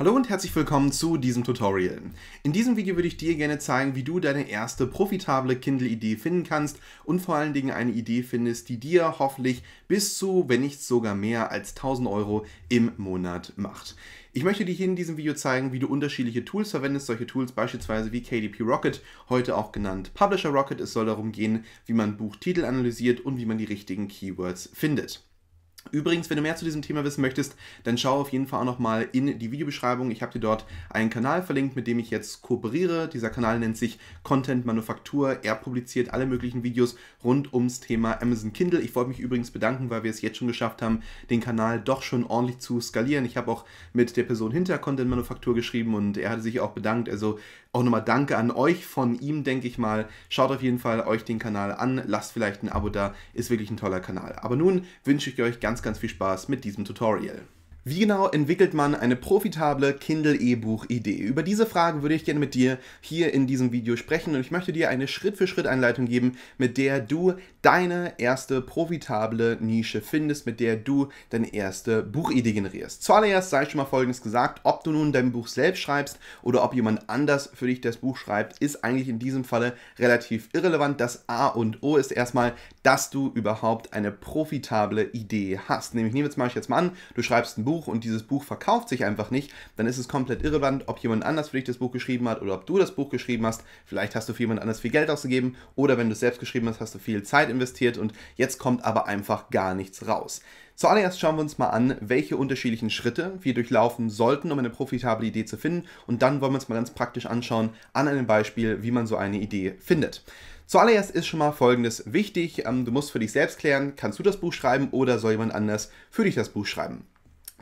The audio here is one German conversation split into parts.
Hallo und herzlich willkommen zu diesem Tutorial. In diesem Video würde ich dir gerne zeigen, wie du deine erste profitable Kindle-Idee finden kannst und vor allen Dingen eine Idee findest, die dir hoffentlich bis zu, wenn nicht sogar mehr als 1000 Euro im Monat macht. Ich möchte dir hier in diesem Video zeigen, wie du unterschiedliche Tools verwendest, solche Tools beispielsweise wie KDP Rocket, heute auch genannt Publisher Rocket. Es soll darum gehen, wie man Buchtitel analysiert und wie man die richtigen Keywords findet. Übrigens, wenn du mehr zu diesem Thema wissen möchtest, dann schau auf jeden Fall auch nochmal in die Videobeschreibung. Ich habe dir dort einen Kanal verlinkt, mit dem ich jetzt kooperiere. Dieser Kanal nennt sich Content Manufaktur. Er publiziert alle möglichen Videos rund ums Thema Amazon Kindle. Ich wollte mich übrigens bedanken, weil wir es jetzt schon geschafft haben, den Kanal doch schon ordentlich zu skalieren. Ich habe auch mit der Person hinter Content Manufaktur geschrieben und er hatte sich auch bedankt. Also auch nochmal danke an euch von ihm, denke ich mal. Schaut auf jeden Fall euch den Kanal an, lasst vielleicht ein Abo da, ist wirklich ein toller Kanal. Aber nun wünsche ich euch ganz, ganz viel Spaß mit diesem Tutorial. Wie genau entwickelt man eine profitable Kindle-E-Buch-Idee? Über diese Fragen würde ich gerne mit dir hier in diesem Video sprechen und ich möchte dir eine schritt für schritt einleitung geben, mit der du deine erste profitable Nische findest, mit der du deine erste Buchidee generierst. Zuallererst sei schon mal Folgendes gesagt, ob du nun dein Buch selbst schreibst oder ob jemand anders für dich das Buch schreibt, ist eigentlich in diesem Falle relativ irrelevant. Das A und O ist erstmal, dass du überhaupt eine profitable Idee hast. Nämlich nehmen wir jetzt mal an, du schreibst ein Buch und dieses Buch verkauft sich einfach nicht, dann ist es komplett irrelevant, ob jemand anders für dich das Buch geschrieben hat oder ob du das Buch geschrieben hast. Vielleicht hast du für jemand anders viel Geld ausgegeben oder wenn du es selbst geschrieben hast, hast du viel Zeit investiert und jetzt kommt aber einfach gar nichts raus. Zuallererst schauen wir uns mal an, welche unterschiedlichen Schritte wir durchlaufen sollten, um eine profitable Idee zu finden. Und dann wollen wir uns mal ganz praktisch anschauen, an einem Beispiel, wie man so eine Idee findet. Zuallererst ist schon mal Folgendes wichtig. Ähm, du musst für dich selbst klären, kannst du das Buch schreiben oder soll jemand anders für dich das Buch schreiben?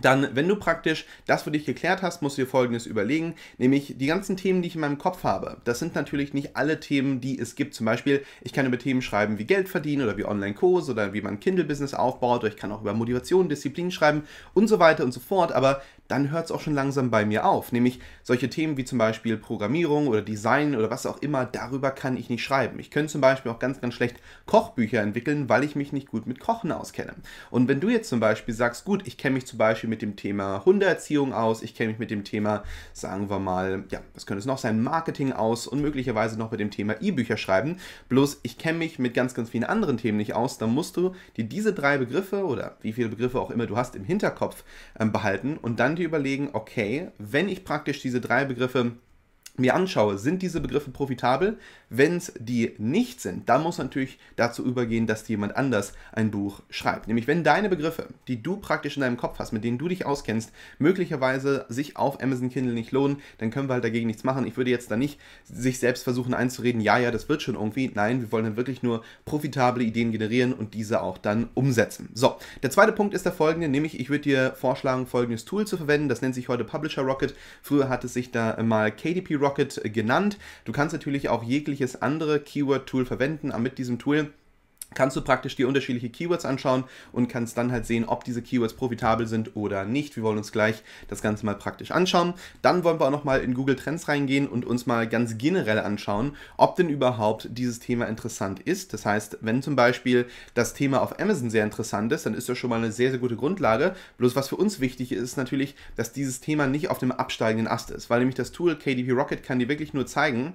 dann, wenn du praktisch das für dich geklärt hast, musst du dir Folgendes überlegen, nämlich die ganzen Themen, die ich in meinem Kopf habe, das sind natürlich nicht alle Themen, die es gibt. Zum Beispiel, ich kann über Themen schreiben wie Geld verdienen oder wie Online-Kurs oder wie man Kindle-Business aufbaut oder ich kann auch über Motivation, Disziplin schreiben und so weiter und so fort, aber dann hört es auch schon langsam bei mir auf. Nämlich solche Themen wie zum Beispiel Programmierung oder Design oder was auch immer, darüber kann ich nicht schreiben. Ich könnte zum Beispiel auch ganz, ganz schlecht Kochbücher entwickeln, weil ich mich nicht gut mit Kochen auskenne. Und wenn du jetzt zum Beispiel sagst, gut, ich kenne mich zum Beispiel Beispiel mit dem Thema Hundeerziehung aus, ich kenne mich mit dem Thema, sagen wir mal, ja, was könnte es noch sein, Marketing aus und möglicherweise noch mit dem Thema E-Bücher schreiben. Bloß ich kenne mich mit ganz, ganz vielen anderen Themen nicht aus. Dann musst du dir diese drei Begriffe oder wie viele Begriffe auch immer du hast im Hinterkopf ähm, behalten und dann dir überlegen, okay, wenn ich praktisch diese drei Begriffe mir anschaue, sind diese Begriffe profitabel? Wenn es die nicht sind, dann muss natürlich dazu übergehen, dass jemand anders ein Buch schreibt. Nämlich wenn deine Begriffe, die du praktisch in deinem Kopf hast, mit denen du dich auskennst, möglicherweise sich auf Amazon Kindle nicht lohnen, dann können wir halt dagegen nichts machen. Ich würde jetzt da nicht sich selbst versuchen einzureden, ja, ja, das wird schon irgendwie. Nein, wir wollen dann wirklich nur profitable Ideen generieren und diese auch dann umsetzen. So, der zweite Punkt ist der folgende, nämlich ich würde dir vorschlagen, folgendes Tool zu verwenden. Das nennt sich heute Publisher Rocket. Früher hat es sich da mal KDP Rocket Rocket genannt. Du kannst natürlich auch jegliches andere Keyword-Tool verwenden, aber mit diesem Tool kannst du praktisch dir unterschiedliche Keywords anschauen und kannst dann halt sehen, ob diese Keywords profitabel sind oder nicht. Wir wollen uns gleich das Ganze mal praktisch anschauen. Dann wollen wir auch nochmal in Google Trends reingehen und uns mal ganz generell anschauen, ob denn überhaupt dieses Thema interessant ist. Das heißt, wenn zum Beispiel das Thema auf Amazon sehr interessant ist, dann ist das schon mal eine sehr, sehr gute Grundlage. Bloß was für uns wichtig ist, ist natürlich, dass dieses Thema nicht auf dem absteigenden Ast ist, weil nämlich das Tool KDP Rocket kann dir wirklich nur zeigen,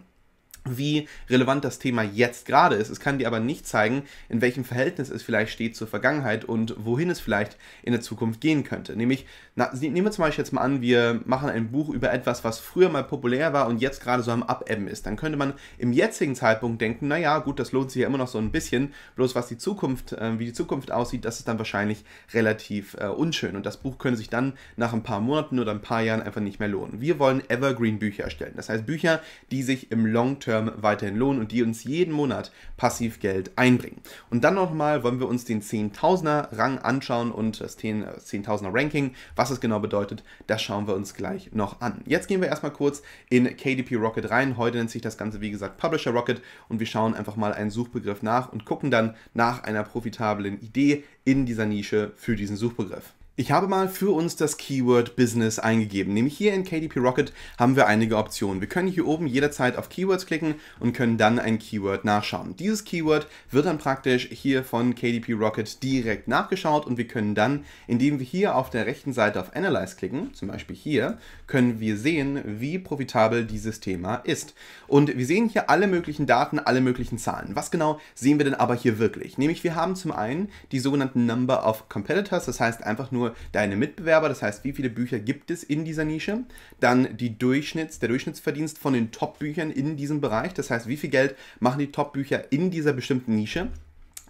wie relevant das Thema jetzt gerade ist. Es kann dir aber nicht zeigen, in welchem Verhältnis es vielleicht steht zur Vergangenheit und wohin es vielleicht in der Zukunft gehen könnte. Nämlich, na, nehmen wir zum Beispiel jetzt mal an, wir machen ein Buch über etwas, was früher mal populär war und jetzt gerade so am Abebben ist. Dann könnte man im jetzigen Zeitpunkt denken, naja, gut, das lohnt sich ja immer noch so ein bisschen, bloß was die Zukunft, äh, wie die Zukunft aussieht, das ist dann wahrscheinlich relativ äh, unschön und das Buch könnte sich dann nach ein paar Monaten oder ein paar Jahren einfach nicht mehr lohnen. Wir wollen Evergreen-Bücher erstellen, das heißt Bücher, die sich im Long-Term Term weiterhin lohnen und die uns jeden Monat passiv Geld einbringen. Und dann nochmal wollen wir uns den 10.000er Rang anschauen und das 10.000er äh, Ranking, was es genau bedeutet, das schauen wir uns gleich noch an. Jetzt gehen wir erstmal kurz in KDP Rocket rein. Heute nennt sich das Ganze, wie gesagt, Publisher Rocket und wir schauen einfach mal einen Suchbegriff nach und gucken dann nach einer profitablen Idee in dieser Nische für diesen Suchbegriff. Ich habe mal für uns das Keyword Business eingegeben. Nämlich hier in KDP Rocket haben wir einige Optionen. Wir können hier oben jederzeit auf Keywords klicken und können dann ein Keyword nachschauen. Dieses Keyword wird dann praktisch hier von KDP Rocket direkt nachgeschaut und wir können dann, indem wir hier auf der rechten Seite auf Analyze klicken, zum Beispiel hier, können wir sehen, wie profitabel dieses Thema ist. Und wir sehen hier alle möglichen Daten, alle möglichen Zahlen. Was genau sehen wir denn aber hier wirklich? Nämlich wir haben zum einen die sogenannten Number of Competitors, das heißt einfach nur deine Mitbewerber, das heißt, wie viele Bücher gibt es in dieser Nische, dann die Durchschnitts, der Durchschnittsverdienst von den Top-Büchern in diesem Bereich, das heißt, wie viel Geld machen die Top-Bücher in dieser bestimmten Nische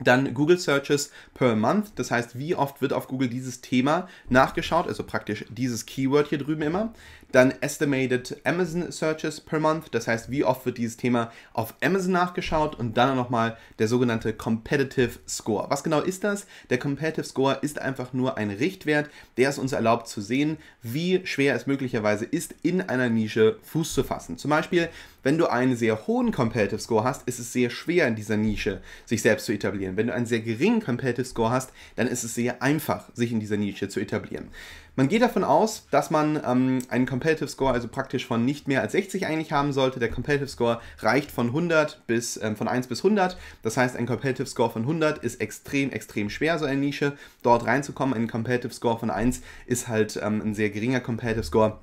dann Google Searches per Month, das heißt, wie oft wird auf Google dieses Thema nachgeschaut, also praktisch dieses Keyword hier drüben immer. Dann Estimated Amazon Searches per Month, das heißt, wie oft wird dieses Thema auf Amazon nachgeschaut. Und dann nochmal der sogenannte Competitive Score. Was genau ist das? Der Competitive Score ist einfach nur ein Richtwert, der es uns erlaubt zu sehen, wie schwer es möglicherweise ist, in einer Nische Fuß zu fassen. Zum Beispiel, wenn du einen sehr hohen Competitive Score hast, ist es sehr schwer in dieser Nische, sich selbst zu etablieren. Wenn du einen sehr geringen Competitive Score hast, dann ist es sehr einfach, sich in dieser Nische zu etablieren. Man geht davon aus, dass man ähm, einen Competitive Score also praktisch von nicht mehr als 60 eigentlich haben sollte. Der Competitive Score reicht von 100 bis ähm, von 1 bis 100. Das heißt, ein Competitive Score von 100 ist extrem extrem schwer so eine Nische dort reinzukommen. Ein Competitive Score von 1 ist halt ähm, ein sehr geringer Competitive Score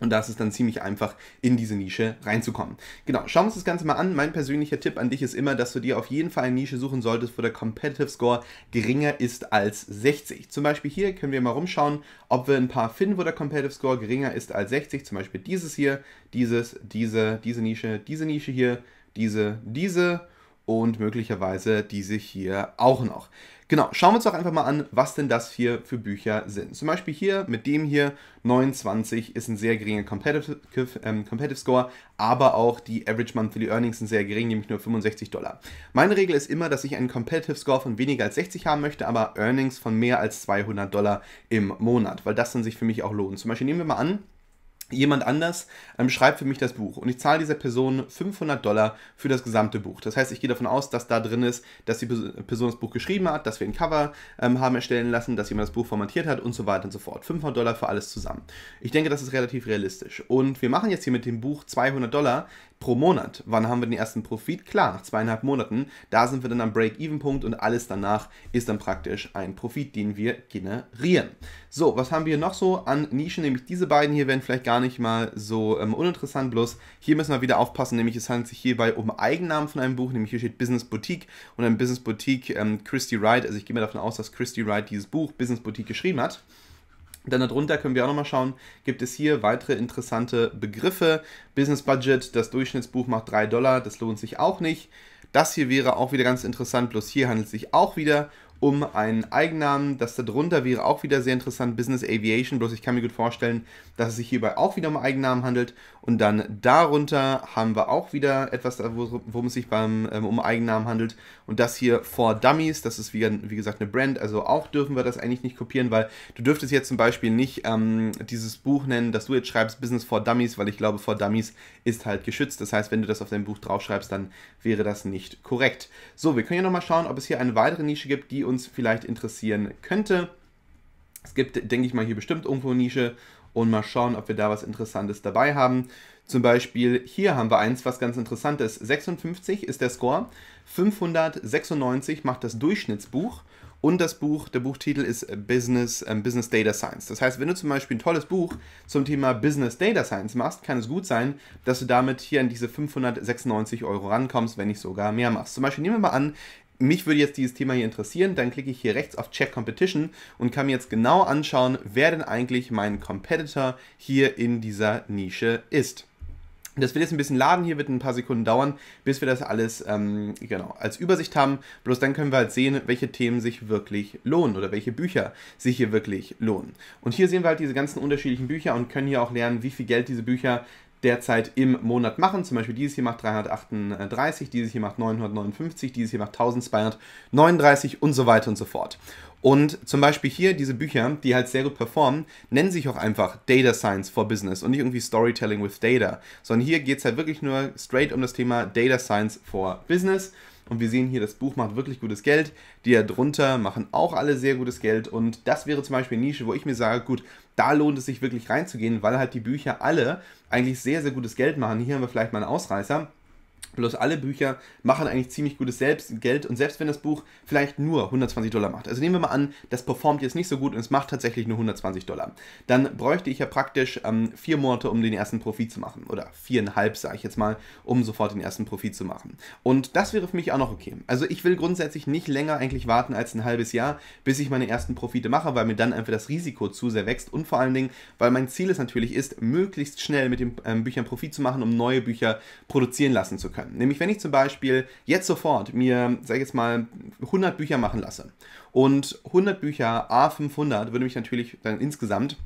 und da ist es dann ziemlich einfach, in diese Nische reinzukommen. Genau, schauen wir uns das Ganze mal an. Mein persönlicher Tipp an dich ist immer, dass du dir auf jeden Fall eine Nische suchen solltest, wo der Competitive Score geringer ist als 60. Zum Beispiel hier können wir mal rumschauen, ob wir ein paar finden, wo der Competitive Score geringer ist als 60. Zum Beispiel dieses hier, dieses, diese, diese Nische, diese Nische hier, diese, diese und möglicherweise diese hier auch noch. Genau, schauen wir uns doch einfach mal an, was denn das hier für Bücher sind. Zum Beispiel hier mit dem hier 29 ist ein sehr geringer Competitive, ähm, Competitive Score, aber auch die Average Monthly Earnings sind sehr gering, nämlich nur 65 Dollar. Meine Regel ist immer, dass ich einen Competitive Score von weniger als 60 haben möchte, aber Earnings von mehr als 200 Dollar im Monat, weil das dann sich für mich auch lohnt. Zum Beispiel nehmen wir mal an, Jemand anders ähm, schreibt für mich das Buch und ich zahle dieser Person 500 Dollar für das gesamte Buch. Das heißt, ich gehe davon aus, dass da drin ist, dass die Person das Buch geschrieben hat, dass wir ein Cover ähm, haben erstellen lassen, dass jemand das Buch formatiert hat und so weiter und so fort. 500 Dollar für alles zusammen. Ich denke, das ist relativ realistisch. Und wir machen jetzt hier mit dem Buch 200 Dollar, pro Monat. Wann haben wir den ersten Profit? Klar, nach zweieinhalb Monaten. Da sind wir dann am Break-Even-Punkt und alles danach ist dann praktisch ein Profit, den wir generieren. So, was haben wir noch so an Nischen? Nämlich diese beiden hier werden vielleicht gar nicht mal so ähm, uninteressant, bloß hier müssen wir wieder aufpassen, nämlich es handelt sich hierbei um Eigennamen von einem Buch, nämlich hier steht Business Boutique und ein Business Boutique ähm, Christy Wright, also ich gehe mal davon aus, dass Christy Wright dieses Buch Business Boutique geschrieben hat. Dann darunter können wir auch nochmal schauen, gibt es hier weitere interessante Begriffe. Business Budget, das Durchschnittsbuch macht 3 Dollar, das lohnt sich auch nicht. Das hier wäre auch wieder ganz interessant, bloß hier handelt es sich auch wieder um einen Eigennamen. Das darunter wäre auch wieder sehr interessant, Business Aviation, bloß ich kann mir gut vorstellen, dass es sich hierbei auch wieder um Eigennamen handelt. Und dann darunter haben wir auch wieder etwas, äh, worum es sich beim, ähm, um Eigennamen handelt. Und das hier For Dummies, das ist wie, wie gesagt eine Brand, also auch dürfen wir das eigentlich nicht kopieren, weil du dürftest jetzt zum Beispiel nicht ähm, dieses Buch nennen, das du jetzt schreibst, Business for Dummies, weil ich glaube, For Dummies ist halt geschützt. Das heißt, wenn du das auf deinem Buch draufschreibst, dann wäre das nicht korrekt. So, wir können ja nochmal schauen, ob es hier eine weitere Nische gibt, die uns vielleicht interessieren könnte. Es gibt, denke ich mal, hier bestimmt irgendwo Nische und mal schauen, ob wir da was Interessantes dabei haben. Zum Beispiel hier haben wir eins, was ganz interessant ist. 56 ist der Score, 596 macht das Durchschnittsbuch und das Buch, der Buchtitel ist Business, ähm, Business Data Science. Das heißt, wenn du zum Beispiel ein tolles Buch zum Thema Business Data Science machst, kann es gut sein, dass du damit hier an diese 596 Euro rankommst, wenn nicht sogar mehr machst. Zum Beispiel nehmen wir mal an, mich würde jetzt dieses Thema hier interessieren, dann klicke ich hier rechts auf Check Competition und kann mir jetzt genau anschauen, wer denn eigentlich mein Competitor hier in dieser Nische ist. Das wird jetzt ein bisschen laden, hier wird ein paar Sekunden dauern, bis wir das alles ähm, genau, als Übersicht haben. Bloß dann können wir halt sehen, welche Themen sich wirklich lohnen oder welche Bücher sich hier wirklich lohnen. Und hier sehen wir halt diese ganzen unterschiedlichen Bücher und können hier auch lernen, wie viel Geld diese Bücher derzeit im Monat machen. Zum Beispiel dieses hier macht 338, dieses hier macht 959, dieses hier macht 1239 und so weiter und so fort. Und zum Beispiel hier diese Bücher, die halt sehr gut performen, nennen sich auch einfach Data Science for Business und nicht irgendwie Storytelling with Data, sondern hier geht es halt wirklich nur straight um das Thema Data Science for Business. Und wir sehen hier, das Buch macht wirklich gutes Geld. Die da drunter machen auch alle sehr gutes Geld. Und das wäre zum Beispiel eine Nische, wo ich mir sage, gut, da lohnt es sich wirklich reinzugehen, weil halt die Bücher alle eigentlich sehr, sehr gutes Geld machen. Hier haben wir vielleicht mal einen Ausreißer. Bloß alle Bücher machen eigentlich ziemlich gutes Selbst Geld und selbst wenn das Buch vielleicht nur 120 Dollar macht, also nehmen wir mal an, das performt jetzt nicht so gut und es macht tatsächlich nur 120 Dollar, dann bräuchte ich ja praktisch ähm, vier Monate, um den ersten Profit zu machen oder viereinhalb, sage ich jetzt mal, um sofort den ersten Profit zu machen. Und das wäre für mich auch noch okay. Also ich will grundsätzlich nicht länger eigentlich warten als ein halbes Jahr, bis ich meine ersten Profite mache, weil mir dann einfach das Risiko zu sehr wächst und vor allen Dingen, weil mein Ziel es natürlich ist, möglichst schnell mit den ähm, Büchern Profit zu machen, um neue Bücher produzieren lassen zu zu können. Nämlich, wenn ich zum Beispiel jetzt sofort mir, sag ich jetzt mal, 100 Bücher machen lasse und 100 Bücher A500 würde mich natürlich dann insgesamt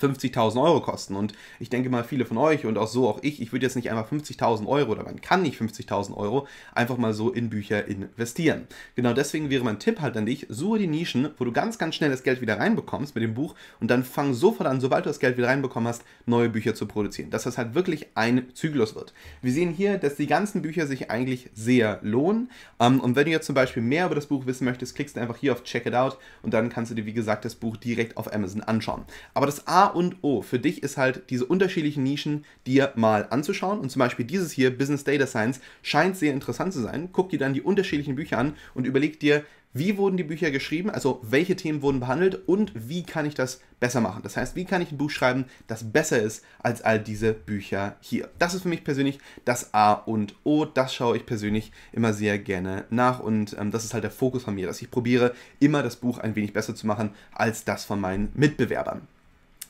50.000 Euro kosten. Und ich denke mal, viele von euch und auch so auch ich, ich würde jetzt nicht einfach 50.000 Euro oder man kann nicht 50.000 Euro einfach mal so in Bücher investieren. Genau deswegen wäre mein Tipp halt an dich, suche die Nischen, wo du ganz, ganz schnell das Geld wieder reinbekommst mit dem Buch und dann fang sofort an, sobald du das Geld wieder reinbekommen hast, neue Bücher zu produzieren. Dass das halt wirklich ein Zyklus wird. Wir sehen hier, dass die ganzen Bücher sich eigentlich sehr lohnen. Ähm, und wenn du jetzt zum Beispiel mehr über das Buch wissen möchtest, klickst du einfach hier auf Check It Out und dann kannst du dir, wie gesagt, das Buch direkt auf Amazon anschauen. Aber das A A und O für dich ist halt, diese unterschiedlichen Nischen dir mal anzuschauen. Und zum Beispiel dieses hier, Business Data Science, scheint sehr interessant zu sein. Guck dir dann die unterschiedlichen Bücher an und überleg dir, wie wurden die Bücher geschrieben, also welche Themen wurden behandelt und wie kann ich das besser machen. Das heißt, wie kann ich ein Buch schreiben, das besser ist als all diese Bücher hier. Das ist für mich persönlich das A und O. Das schaue ich persönlich immer sehr gerne nach und ähm, das ist halt der Fokus von mir, dass ich probiere, immer das Buch ein wenig besser zu machen als das von meinen Mitbewerbern.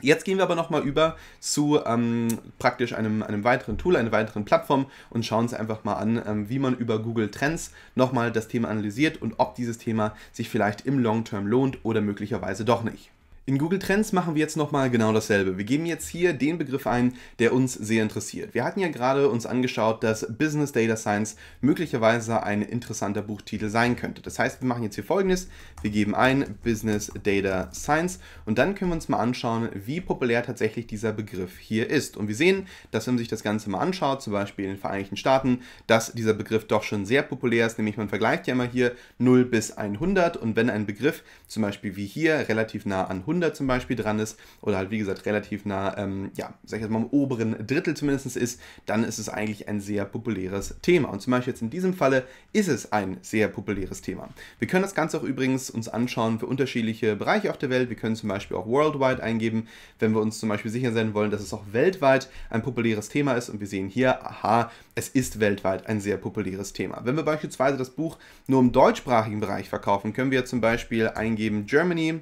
Jetzt gehen wir aber nochmal über zu ähm, praktisch einem, einem weiteren Tool, einer weiteren Plattform und schauen uns einfach mal an, ähm, wie man über Google Trends nochmal das Thema analysiert und ob dieses Thema sich vielleicht im Long-Term lohnt oder möglicherweise doch nicht. In Google Trends machen wir jetzt nochmal genau dasselbe. Wir geben jetzt hier den Begriff ein, der uns sehr interessiert. Wir hatten ja gerade uns angeschaut, dass Business Data Science möglicherweise ein interessanter Buchtitel sein könnte. Das heißt, wir machen jetzt hier folgendes. Wir geben ein Business Data Science und dann können wir uns mal anschauen, wie populär tatsächlich dieser Begriff hier ist. Und wir sehen, dass wenn man sich das Ganze mal anschaut, zum Beispiel in den Vereinigten Staaten, dass dieser Begriff doch schon sehr populär ist. Nämlich man vergleicht ja immer hier 0 bis 100 und wenn ein Begriff zum Beispiel wie hier relativ nah an 100 100 zum Beispiel dran ist oder halt wie gesagt relativ nah, ähm, ja, sag ich jetzt mal im oberen Drittel zumindest ist, dann ist es eigentlich ein sehr populäres Thema. Und zum Beispiel jetzt in diesem Falle ist es ein sehr populäres Thema. Wir können das Ganze auch übrigens uns anschauen für unterschiedliche Bereiche auf der Welt. Wir können zum Beispiel auch worldwide eingeben, wenn wir uns zum Beispiel sicher sein wollen, dass es auch weltweit ein populäres Thema ist. Und wir sehen hier, aha, es ist weltweit ein sehr populäres Thema. Wenn wir beispielsweise das Buch nur im deutschsprachigen Bereich verkaufen, können wir zum Beispiel eingeben Germany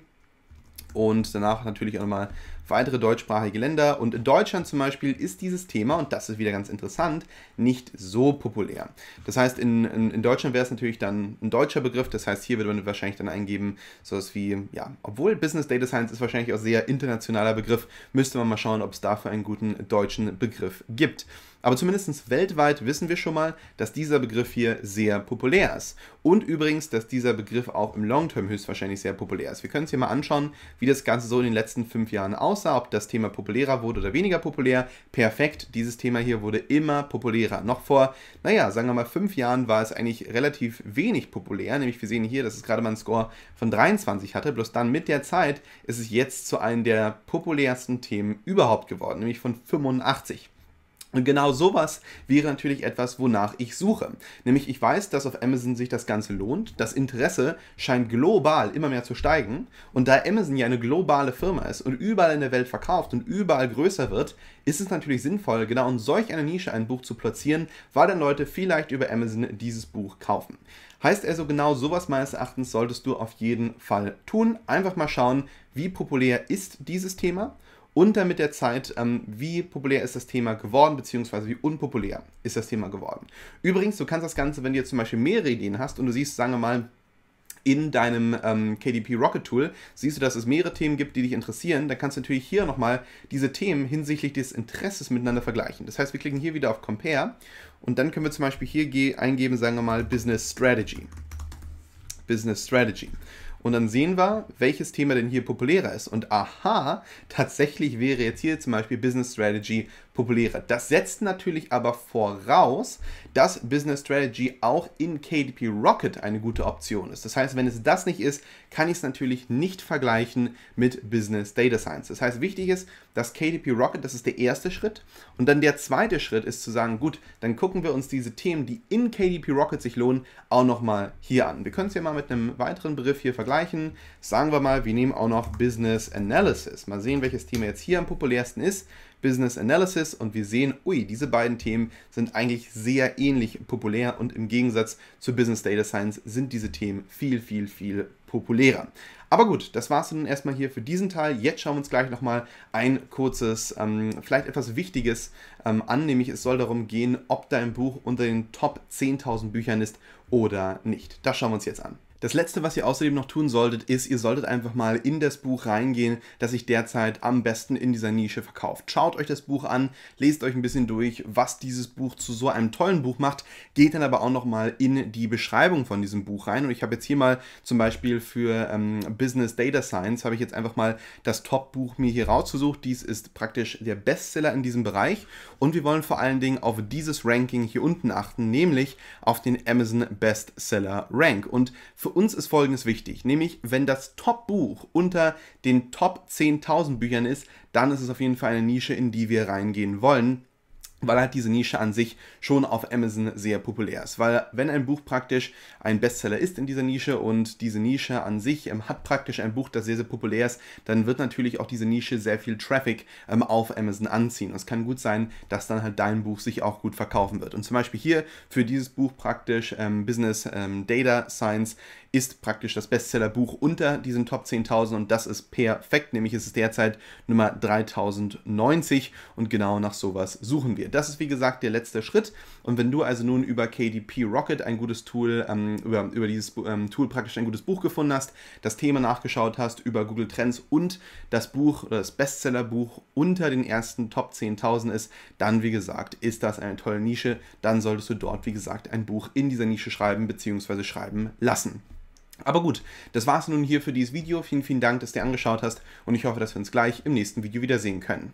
und danach natürlich auch nochmal weitere deutschsprachige Länder. Und in Deutschland zum Beispiel ist dieses Thema, und das ist wieder ganz interessant, nicht so populär. Das heißt, in, in, in Deutschland wäre es natürlich dann ein deutscher Begriff. Das heißt, hier würde man wahrscheinlich dann eingeben, sowas wie, ja, obwohl Business Data Science ist wahrscheinlich auch sehr internationaler Begriff, müsste man mal schauen, ob es dafür einen guten deutschen Begriff gibt. Aber zumindest weltweit wissen wir schon mal, dass dieser Begriff hier sehr populär ist. Und übrigens, dass dieser Begriff auch im Long-Term höchstwahrscheinlich sehr populär ist. Wir können uns hier mal anschauen, wie das Ganze so in den letzten fünf Jahren aussieht aussah, ob das Thema populärer wurde oder weniger populär. Perfekt, dieses Thema hier wurde immer populärer. Noch vor, naja, sagen wir mal fünf Jahren war es eigentlich relativ wenig populär. Nämlich wir sehen hier, dass es gerade mal einen Score von 23 hatte. Bloß dann mit der Zeit ist es jetzt zu einem der populärsten Themen überhaupt geworden, nämlich von 85. Und genau sowas wäre natürlich etwas, wonach ich suche. Nämlich ich weiß, dass auf Amazon sich das Ganze lohnt. Das Interesse scheint global immer mehr zu steigen. Und da Amazon ja eine globale Firma ist und überall in der Welt verkauft und überall größer wird, ist es natürlich sinnvoll, genau in solch einer Nische ein Buch zu platzieren, weil dann Leute vielleicht über Amazon dieses Buch kaufen. Heißt also genau sowas meines Erachtens solltest du auf jeden Fall tun. Einfach mal schauen, wie populär ist dieses Thema und dann mit der Zeit, ähm, wie populär ist das Thema geworden, beziehungsweise wie unpopulär ist das Thema geworden. Übrigens, du kannst das Ganze, wenn du jetzt zum Beispiel mehrere Ideen hast und du siehst, sagen wir mal, in deinem ähm, KDP Rocket Tool siehst du, dass es mehrere Themen gibt, die dich interessieren, dann kannst du natürlich hier nochmal diese Themen hinsichtlich des Interesses miteinander vergleichen. Das heißt, wir klicken hier wieder auf Compare und dann können wir zum Beispiel hier eingeben, sagen wir mal, Business Strategy. Business Strategy. Und dann sehen wir, welches Thema denn hier populärer ist. Und aha, tatsächlich wäre jetzt hier zum Beispiel Business Strategy populärer. Das setzt natürlich aber voraus, dass Business Strategy auch in KDP Rocket eine gute Option ist. Das heißt, wenn es das nicht ist, kann ich es natürlich nicht vergleichen mit Business Data Science. Das heißt, wichtig ist, dass KDP Rocket, das ist der erste Schritt. Und dann der zweite Schritt ist zu sagen, gut, dann gucken wir uns diese Themen, die in KDP Rocket sich lohnen, auch nochmal hier an. Wir können es ja mal mit einem weiteren Begriff hier vergleichen vergleichen. Sagen wir mal, wir nehmen auch noch Business Analysis. Mal sehen, welches Thema jetzt hier am populärsten ist. Business Analysis und wir sehen, ui, diese beiden Themen sind eigentlich sehr ähnlich populär und im Gegensatz zu Business Data Science sind diese Themen viel, viel, viel populärer. Aber gut, das war es nun erstmal hier für diesen Teil. Jetzt schauen wir uns gleich nochmal ein kurzes, ähm, vielleicht etwas Wichtiges ähm, an, nämlich es soll darum gehen, ob dein Buch unter den Top 10.000 Büchern ist oder nicht. Das schauen wir uns jetzt an. Das letzte, was ihr außerdem noch tun solltet, ist, ihr solltet einfach mal in das Buch reingehen, das sich derzeit am besten in dieser Nische verkauft. Schaut euch das Buch an, lest euch ein bisschen durch, was dieses Buch zu so einem tollen Buch macht, geht dann aber auch nochmal in die Beschreibung von diesem Buch rein. Und ich habe jetzt hier mal zum Beispiel für ähm, Business Data Science, habe ich jetzt einfach mal das Top-Buch mir hier rausgesucht. Dies ist praktisch der Bestseller in diesem Bereich. Und wir wollen vor allen Dingen auf dieses Ranking hier unten achten, nämlich auf den Amazon Bestseller Rank. Und für für uns ist Folgendes wichtig, nämlich wenn das Top-Buch unter den Top 10.000 Büchern ist, dann ist es auf jeden Fall eine Nische, in die wir reingehen wollen weil halt diese Nische an sich schon auf Amazon sehr populär ist. Weil wenn ein Buch praktisch ein Bestseller ist in dieser Nische und diese Nische an sich ähm, hat praktisch ein Buch, das sehr, sehr populär ist, dann wird natürlich auch diese Nische sehr viel Traffic ähm, auf Amazon anziehen. Und es kann gut sein, dass dann halt dein Buch sich auch gut verkaufen wird. Und zum Beispiel hier für dieses Buch praktisch ähm, Business ähm, Data Science ist praktisch das Bestsellerbuch unter diesen Top 10.000 und das ist perfekt, nämlich ist es derzeit Nummer 3090 und genau nach sowas suchen wir das ist wie gesagt der letzte Schritt. Und wenn du also nun über KDP Rocket ein gutes Tool, ähm, über, über dieses ähm, Tool praktisch ein gutes Buch gefunden hast, das Thema nachgeschaut hast über Google Trends und das Buch oder das Bestsellerbuch unter den ersten Top 10.000 ist, dann wie gesagt ist das eine tolle Nische. Dann solltest du dort wie gesagt ein Buch in dieser Nische schreiben bzw. schreiben lassen. Aber gut, das war es nun hier für dieses Video. Vielen, vielen Dank, dass du dir angeschaut hast und ich hoffe, dass wir uns gleich im nächsten Video wiedersehen können.